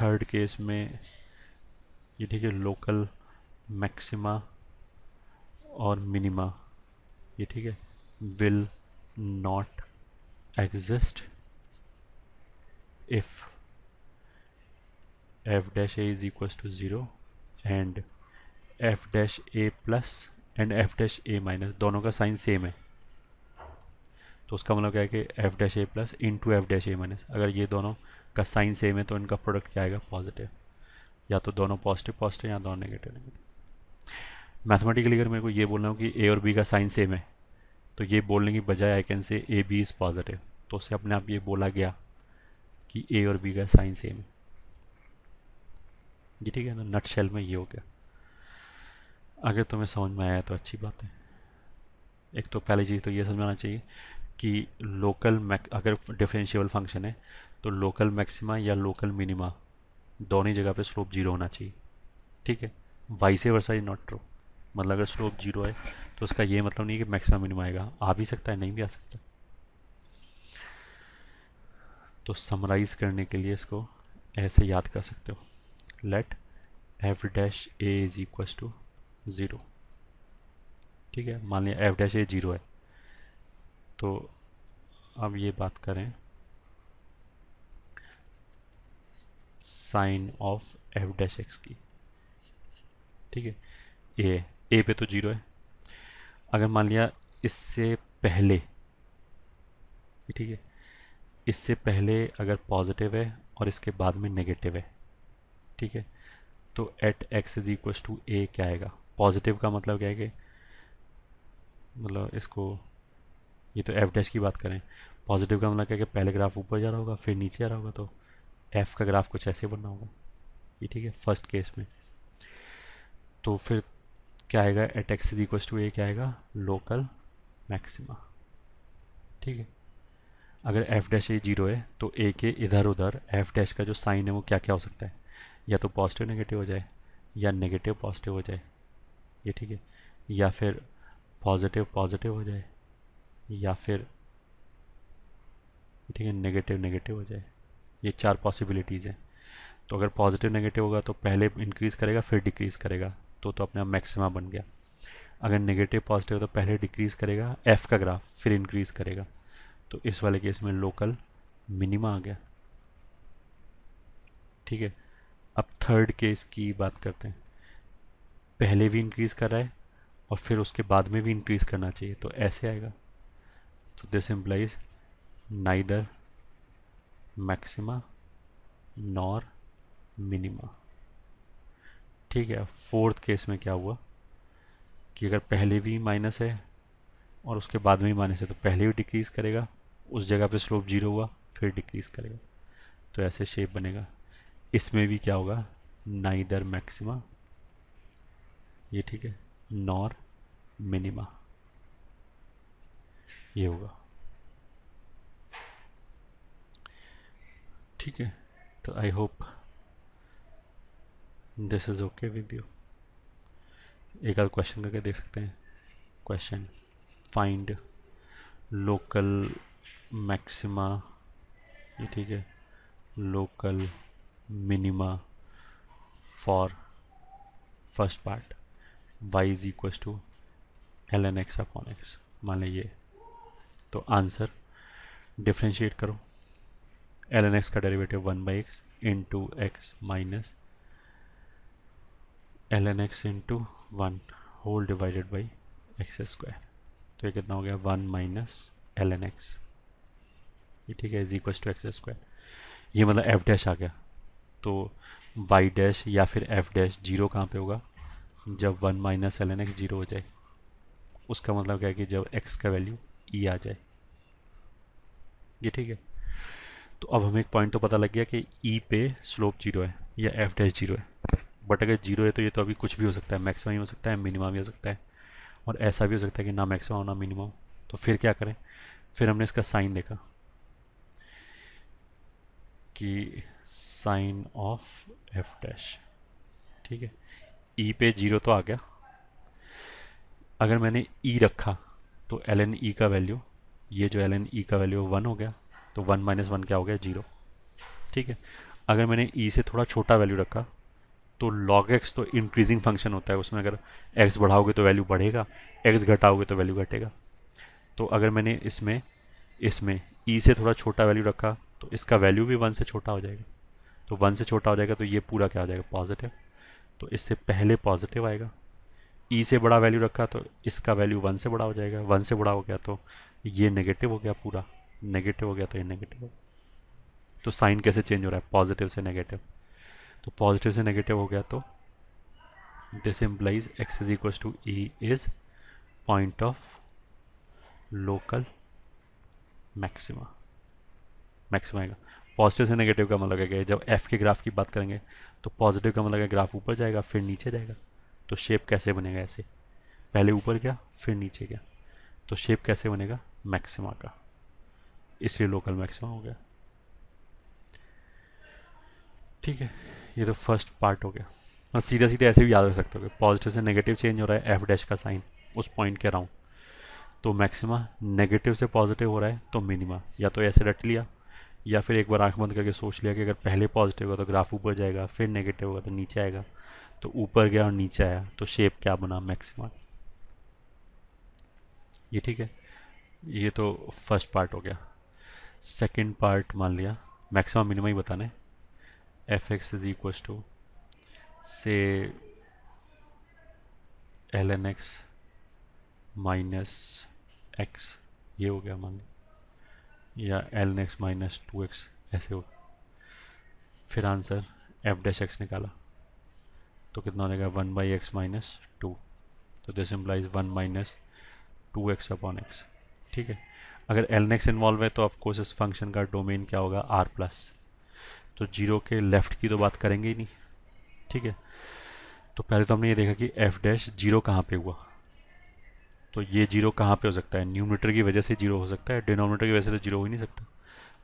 third case में ये ठीक है लोकल मैक्सिमा और मिनिमा ये ठीक है will not exist if f dash a is equal to zero and f dash a plus and f dash a minus दोनों का साइन सेम है तो उसका मतलब क्या है कि f dash a plus into f dash a minus अगर ये दोनों का साइन सेम है तो इनका प्रोडक्ट क्या आएगा पॉजिटिव या तो दोनों पॉजिटिव पॉजिटिव या दोनों नेगेटिव नेगेटिव मैथमेटिकली अगर मेरे को ये बोलना हो कि ए और बी का साइन सेम है तो ये बोलने की बजाय I can say A B is positive तो उससे अपने आप ये बोला गया कि ए और बी का साइन सेम है ये ठीक है ना नट शेल में ये हो गया अगर तुम्हें समझ में आया तो अच्छी बात है एक तो पहली चीज़ तो ये समझाना चाहिए कि लोकल अगर डिफरेंशियल फंक्शन है तो लोकल मैक्सिमा या लोकल मिनिमा दोनों ही जगह पे स्लोप जीरो होना चाहिए ठीक है वाई से वर्सा इज नॉट ट्रू मतलब अगर स्लोप जीरो है तो उसका ये मतलब नहीं कि मैक्सिमम मिनिमम आएगा आ भी सकता है नहीं भी आ सकता तो समराइज करने के लिए इसको ऐसे याद कर सकते हो let f dash a is equal to zero ठीक है मान लिया एफ डैश ए जीरो है तो अब ये बात करें sign of f dash x की ठीक है ये ए पे तो जीरो है अगर मान लिया इससे पहले ठीक है इससे पहले अगर पॉजिटिव है और इसके बाद में नेगेटिव है ठीक है तो at x is equals to a क्या आएगा पॉजिटिव का मतलब क्या है कि मतलब इसको ये तो एफ डैश की बात करें पॉजिटिव का मतलब क्या कि पहले ग्राफ ऊपर जा रहा होगा फिर नीचे आ रहा होगा तो एफ़ का ग्राफ कुछ ऐसे बनना होगा ये ठीक है फर्स्ट केस में तो फिर क्या आएगा at x is equal to a क्या आएगा लोकल मैक्सिमा ठीक है अगर एफ डैश ए जीरो है तो ए के इधर उधर एफ डैश का जो साइन है वो क्या क्या हो सकता है या तो पॉजिटिव नेगेटिव हो जाए या नेगेटिव पॉजिटिव हो जाए ये ठीक है या फिर पॉजिटिव पॉजिटिव हो जाए या फिर ठीक है नेगेटिव नेगेटिव हो जाए ये चार पॉसिबिलिटीज़ हैं तो अगर पॉजिटिव नेगेटिव होगा तो पहले इंक्रीज़ करेगा फिर डिक्रीज़ करेगा तो तो अपने आप मैक्सिमा बन गया अगर नेगेटिव पॉजिटिव तो पहले डिक्रीज़ करेगा एफ़ का ग्राफ फिर इंक्रीज़ करेगा तो इस वाले केस में लोकल मिनिमा आ गया ठीक है अब थर्ड केस की बात करते हैं पहले भी इंक्रीज़ कर रहा है और फिर उसके बाद में भी इंक्रीज़ करना चाहिए तो ऐसे आएगा so तो this implies neither maxima nor minima ठीक है फोर्थ केस में क्या हुआ कि अगर पहले भी माइनस है और उसके बाद में भी माइनस है तो पहले भी डिक्रीज़ करेगा उस जगह पे स्लोप जीरो हुआ फिर डिक्रीज़ करेगा तो ऐसे शेप बनेगा इसमें भी क्या होगा नाइदर मैक्सिमा ये ठीक है नॉर मिनिमा ये होगा ठीक है तो I hope this is okay with you एक आध क्वेश्चन करके देख सकते हैं क्वेश्चन फाइंड लोकल मैक्सिमा ये ठीक है local minima for first part y is equal to l n x upon x मान लीजिए तो आंसर डिफ्रेंशिएट करो एल एन एक्स का derivative one by x into x minus l n x into one whole divided by x square तो ये कितना हो गया one minus l n x ये ठीक है is equal to x square ये मतलब एफ डैश आ गया तो वाई डैश या फिर एफ डैश जीरो कहाँ पे होगा जब one minus l n x zero हो जाए उसका मतलब क्या है कि जब एक्स का वैल्यू ई e आ जाए ये ठीक है तो अब हमें एक पॉइंट तो पता लग गया कि ई e पे स्लोप जीरो है या एफ डैश जीरो है बट अगर जीरो है तो ये तो अभी कुछ भी हो सकता है मैक्सिमम ही हो सकता है मिनिमम भी हो सकता है और ऐसा भी हो सकता है कि ना मैक्सिमम ना मिनिमम तो फिर क्या करें फिर हमने इसका साइन देखा कि साइन ऑफ एफ डैश ठीक है ई e पे जीरो तो आ गया अगर मैंने ई e रखा तो एल एन ई का वैल्यू ये जो एल एन ई का वैल्यू वन हो गया तो वन माइनस वन क्या हो गया जीरो ठीक है अगर मैंने ई e से थोड़ा छोटा वैल्यू रखा तो लॉग एक्स तो इंक्रीजिंग फंक्शन होता है उसमें अगर एक्स बढ़ाओगे तो वैल्यू बढ़ेगा एक्स घटाओगे तो वैल्यू घटेगा तो अगर मैंने इसमें इसमें e से थोड़ा छोटा वैल्यू रखा तो इसका वैल्यू भी वन से छोटा हो जाएगा तो वन से छोटा हो जाएगा तो ये पूरा क्या हो जाएगा पॉजिटिव तो इससे पहले पॉजिटिव आएगा ई e से बड़ा वैल्यू रखा तो इसका वैल्यू वन से बड़ा हो जाएगा वन से बड़ा हो गया तो ये नेगेटिव हो गया पूरा नेगेटिव हो गया तो ये नेगेटिव हो तो साइन कैसे चेंज हो रहा है पॉजिटिव से नेगेटिव तो पॉजिटिव से नेगेटिव हो गया तो this implies x is equal to e is point of local maxima maxima आएगा पॉजिटिव से नेगेटिव का मतलब जब एफ के ग्राफ की बात करेंगे तो पॉजिटिव का मतलब ग्राफ ऊपर जाएगा फिर नीचे जाएगा तो शेप कैसे बनेगा ऐसे पहले ऊपर गया फिर नीचे गया तो शेप कैसे बनेगा मैक्सिमा का इसलिए लोकल मैक्सिमा हो गया ठीक है ये तो फर्स्ट पार्ट हो गया और हाँ, सीधे सीधे ऐसे भी याद रख सकते हो पॉजिटिव से नेगेटिव चेंज हो रहा है एफ डैश का साइन उस पॉइंट के अराउंड तो मैक्सिमा नेगेटिव से पॉजिटिव हो रहा है तो मिनिमा या तो ऐसे रट लिया या फिर एक बार आंख बंद करके सोच लिया कि अगर पहले पॉजिटिव होगा तो ग्राफ ऊपर जाएगा फिर नेगेटिव होगा तो नीचे आएगा तो ऊपर गया और नीचे आया तो शेप क्या बना मैक्सिमम ये ठीक है ये तो फर्स्ट पार्ट हो गया सेकंड पार्ट मान लिया मैक्सिमम मिनिमम ही बताने f x is equal to से l n x minus x ये हो गया मान लिया या l n x minus two x ऐसे हो फिर आंसर एफ डैश एक्स निकाला तो कितना हो जाएगा one by x minus two तो this implies one minus two x upon x ठीक है अगर एल नेक्स इन्वॉल्व है तो ऑफकोर्स इस फंक्शन का डोमेन क्या होगा आर प्लस तो जीरो के लेफ्ट की तो बात करेंगे ही नहीं ठीक है तो पहले तो हमने ये देखा कि एफ डैश जीरो कहाँ पे हुआ तो ये जीरो कहाँ पे हो सकता है न्यूमीटर की वजह से जीरो हो सकता है डिनोमीटर की वजह से तो जीरो हो ही नहीं सकता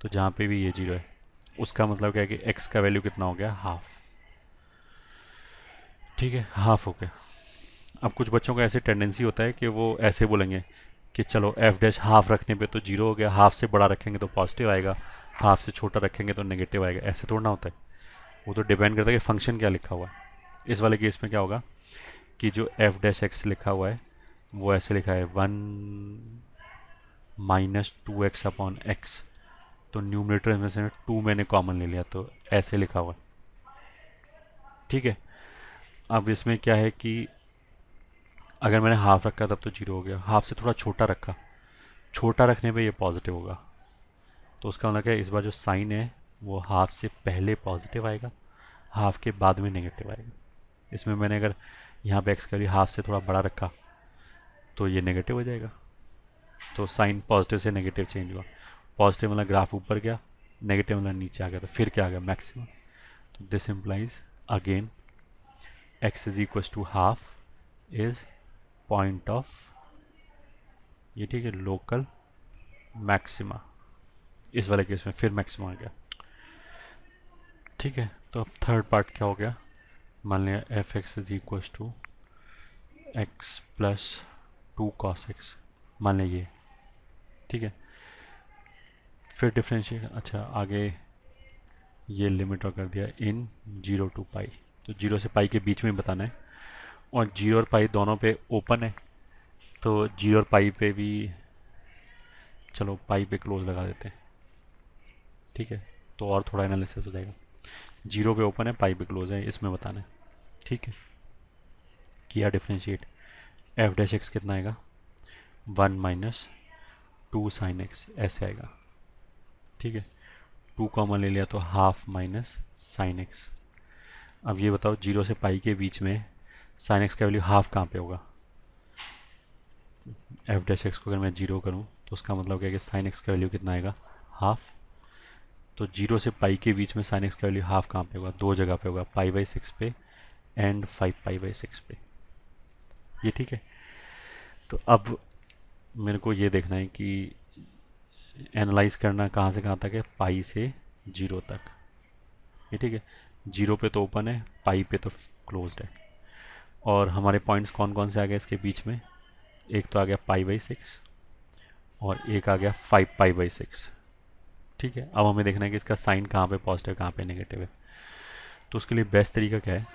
तो जहाँ पे भी ये जीरो है उसका मतलब क्या है कि एक्स का वैल्यू कितना हो गया हाफ ठीक है हाफ ओके अब कुछ बच्चों का ऐसे टेंडेंसी होता है कि वो ऐसे बोलेंगे कि चलो एफ डैश हाफ रखने पे तो जीरो हो गया हाफ से बड़ा रखेंगे तो पॉजिटिव आएगा हाफ से छोटा रखेंगे तो नेगेटिव आएगा ऐसे थोड़ा ना होता है वो तो डिपेंड करता है कि फंक्शन क्या लिखा हुआ है इस वाले केस में क्या होगा कि जो एफ डैश एक्स लिखा हुआ है वो ऐसे लिखा है one minus two x upon x तो न्यूमरेटर में से टू मैंने कॉमन ले लिया तो ऐसे लिखा हुआ है ठीक है अब इसमें क्या है कि अगर मैंने हाफ़ रखा तब तो जीरो हो गया हाफ से थोड़ा छोटा रखा छोटा रखने पे ये पॉजिटिव होगा तो उसका मतलब क्या है इस बार जो साइन है वो हाफ से पहले पॉजिटिव आएगा हाफ के बाद में नेगेटिव आएगा इसमें मैंने अगर यहाँ पे एक्स करी हाफ से थोड़ा बड़ा रखा तो ये नेगेटिव हो जाएगा तो साइन पॉजिटिव से नेगेटिव चेंज हुआ पॉजिटिव वाला ग्राफ ऊपर गया नेगेटिव वाला नीचे आ गया तो फिर क्या आ गया मैक्सिमम तो this implies again x is equals to half is point of ये ठीक है लोकल मैक्सिमा इस वाले केस में फिर मैक्सिमा आ गया ठीक है तो अब थर्ड पार्ट क्या हो गया मान लिया f x is equal to x plus two cos x मान लिया ये ठीक है फिर डिफ्रेंशिएट अच्छा आगे ये लिमिट और कर दिया इन जीरो टू पाई तो जीरो से पाई के बीच में बताना है और जीरो और पाई दोनों पे ओपन है तो जीरो और पाई पे भी चलो पाई पे क्लोज लगा देते हैं ठीक है तो और थोड़ा एनालिसिस हो जाएगा जीरो पे ओपन है पाई पे क्लोज है इसमें बताना है ठीक है किया डिफ्रेंशिएट एफ डैश एक्स कितना आएगा one minus two sine x ऐसे आएगा ठीक है टू कॉमन ले लिया तो हाफ माइनस साइन एक्स अब ये बताओ जीरो से पाई के बीच में साइन एक्स का वैल्यू हाफ कहाँ पे होगा एफ डैश एक्स को अगर मैं जीरो करूँ तो उसका मतलब क्या है कि साइन एक्स का वैल्यू कितना आएगा हाफ तो जीरो से पाई के बीच में साइन एक्स का वैल्यू हाफ कहाँ पे होगा दो जगह पे होगा पाई बाई सिक्स पे and five pi by six पे ये ठीक है तो अब मेरे को ये देखना है कि एनालाइज करना कहाँ से कहाँ तक है पाई से जीरो तक ये ठीक है जीरो पे तो ओपन है पाई पे तो क्लोज है और हमारे पॉइंट्स कौन कौन से आ गए इसके बीच में एक तो आ गया पाई बाई सिक्स और एक आ गया फाइव पाई बाई सिक्स ठीक है अब हमें देखना है कि इसका साइन कहाँ पे पॉजिटिव कहाँ पे नेगेटिव है तो उसके लिए बेस्ट तरीका क्या है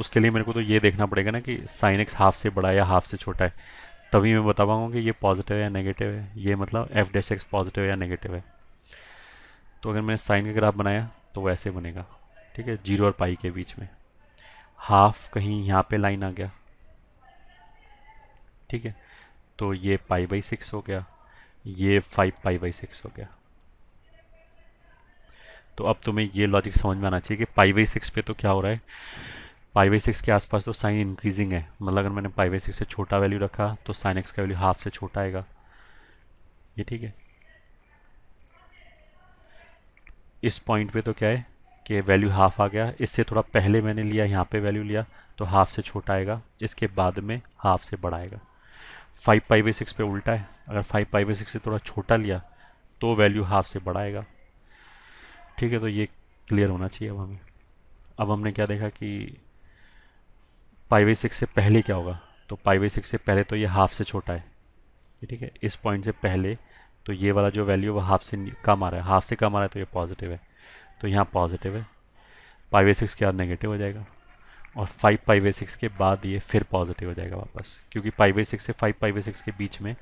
उसके लिए मेरे को तो ये देखना पड़ेगा ना कि साइन एक्स हाफ से बड़ा है या हाफ से छोटा है तभी मैं बता पाऊँगा कि ये पॉजिटिव है या नेगेटिव है ये मतलब एफ डैश एक्स पॉजिटिव है या नेगेटिव है तो अगर मैंने साइन का ग्राफ बनाया तो वैसे बनेगा ठीक है जीरो और पाई के बीच में हाफ कहीं यहाँ पे लाइन आ गया ठीक है तो ये पाई बाई सिक्स हो गया ये फाइव पाई बाई सिक्स हो गया तो अब तुम्हें ये लॉजिक समझ में आना चाहिए कि पाई बाई सिक्स पे तो क्या हो रहा है पाई बाई सिक्स के आसपास तो साइन इंक्रीजिंग है मतलब अगर मैंने पाई बाई सिक्स से छोटा वैल्यू रखा तो साइन एक्स का वैल्यू हाफ से छोटा आएगा ये ठीक है इस पॉइंट पे तो क्या है कि वैल्यू हाफ आ गया इससे थोड़ा पहले मैंने लिया यहाँ पे वैल्यू लिया तो हाफ से छोटा आएगा इसके बाद में हाफ से बड़ा आएगा फाइव पाई वाई सिक्स पे उल्टा है अगर फाइव पाई वाई सिक्स से थोड़ा छोटा लिया तो वैल्यू हाफ से बड़ा आएगा ठीक है तो ये क्लियर होना चाहिए अब हमें अब हमने क्या देखा कि पाई वाई सिक्स से पहले क्या होगा तो पाई वाई सिक्स से पहले तो ये हाफ से छोटा है ठीक है इस पॉइंट से पहले तो ये वाला जो वैल्यू है वो हाफ से कम आ रहा है हाफ से कम आ रहा है तो ये पॉजिटिव है तो यहाँ पॉजिटिव है पाई वे सिक्स के बाद नेगेटिव हो जाएगा और फाइव पाई वे सिक्स के बाद ये फिर पॉजिटिव हो जाएगा वापस क्योंकि पाई बाई सिक्स से फाइव पाई वे सिक्स के बीच में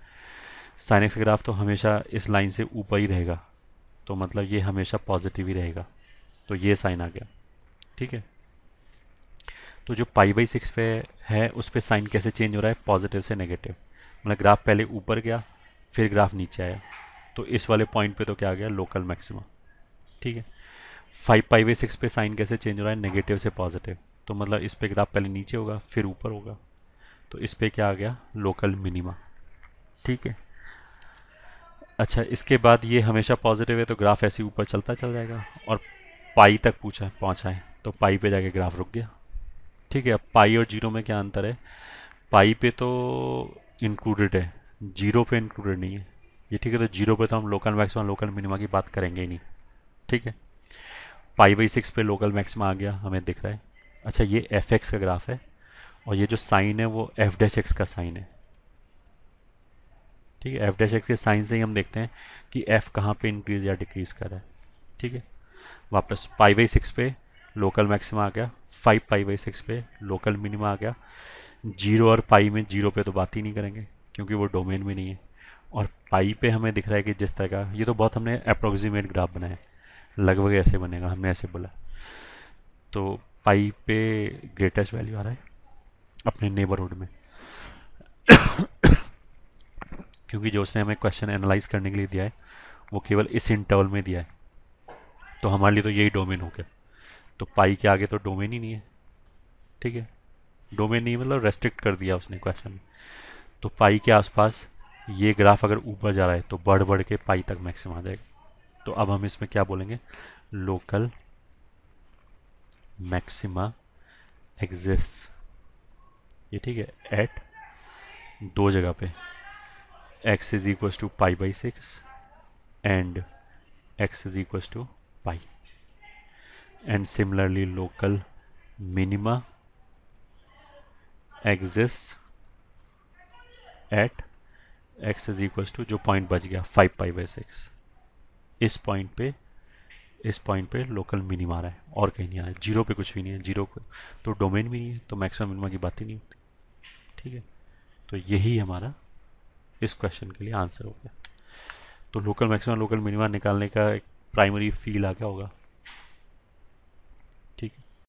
साइन एक्स ग्राफ तो हमेशा इस लाइन से ऊपर ही रहेगा तो मतलब ये हमेशा पॉजिटिव ही रहेगा तो ये साइन आ गया ठीक है तो जो पाई बाई सिक्स पे है उस पर साइन कैसे चेंज हो रहा है पॉजिटिव से नेगेटिव मतलब ग्राफ पहले ऊपर गया फिर ग्राफ नीचे आया तो इस वाले पॉइंट पे तो क्या आ गया लोकल मैक्सिमम ठीक है फाइव पाई वे सिक्स पे साइन कैसे चेंज हो रहा है नेगेटिव से पॉजिटिव तो मतलब इस पे ग्राफ पहले नीचे होगा फिर ऊपर होगा तो इस पे क्या आ गया लोकल मिनिमा ठीक है अच्छा इसके बाद ये हमेशा पॉजिटिव है तो ग्राफ ऐसे ऊपर चलता चल जाएगा और पाई तक पूछा है पहुँचा है तो पाई पे जाके ग्राफ रुक गया ठीक है अब पाई और जीरो में क्या अंतर है पाई पे तो इंक्लूडेड है जीरो पे इंक्लूडेड नहीं है ये ठीक है तो जीरो पे तो हम लोकल मैक्सिमम लोकल मिनिमा की बात करेंगे ही नहीं ठीक है पाई बाई सिक्स पे लोकल मैक्सिमा आ गया हमें दिख रहा है अच्छा ये एफ एक्स का ग्राफ है और ये जो साइन है वो एफ डैश एक्स का साइन है ठीक है एफ डैश एक्स के साइन से ही हम देखते हैं कि एफ कहाँ पे इंक्रीज या डिक्रीज कर रहा है ठीक है वापस पाई बाई सिक्स पे लोकल मैक्सिमा आ गया फाइव पाई बाई सिक्स पे लोकल मिनिमा आ गया जीरो और पाई में जीरो पे तो बात ही नहीं करेंगे क्योंकि वो डोमेन में नहीं है और पाई पे हमें दिख रहा है कि जिस तरह का ये तो बहुत हमने अप्रोक्सीमेट ग्राफ बनाया है लगभग ऐसे बनेगा हमने ऐसे बोला तो पाई पे ग्रेटेस्ट वैल्यू आ रहा है अपने नेबरहुड में क्योंकि जो उसने हमें क्वेश्चन एनालाइज करने के लिए दिया है वो केवल इस इंटरवल में दिया है तो हमारे लिए तो यही डोमेन हो गया तो पाई के आगे तो डोमेन ही नहीं है ठीक है डोमेन नहीं मतलब रेस्ट्रिक्ट कर दिया उसने क्वेश्चन में तो पाई के आसपास ये ग्राफ अगर ऊपर जा रहा है तो बढ़ बढ़ के पाई तक मैक्सिमम आ जाएगा तो अब हम इसमें क्या बोलेंगे लोकल मैक्सिमा एग्जिस्ट ये ठीक है एट दो जगह पे x is equal to pi by six and x is equal to pi and similarly local minima exist at x is equal to जो पॉइंट बच गया फाइव पाई बाई सिक्स इस पॉइंट पे इस पॉइंट पे लोकल मिनिमा आ रहा है और कहीं नहीं आ रहा है जीरो पे कुछ भी नहीं है जीरो को तो डोमेन भी नहीं है तो मैक्सिमम मिनिमा की बात ही नहीं होती ठीक है तो यही हमारा इस क्वेश्चन के लिए आंसर हो गया तो लोकल मैक्सिमम लोकल मिनिमा निकालने का एक प्राइमरी फील आ गया होगा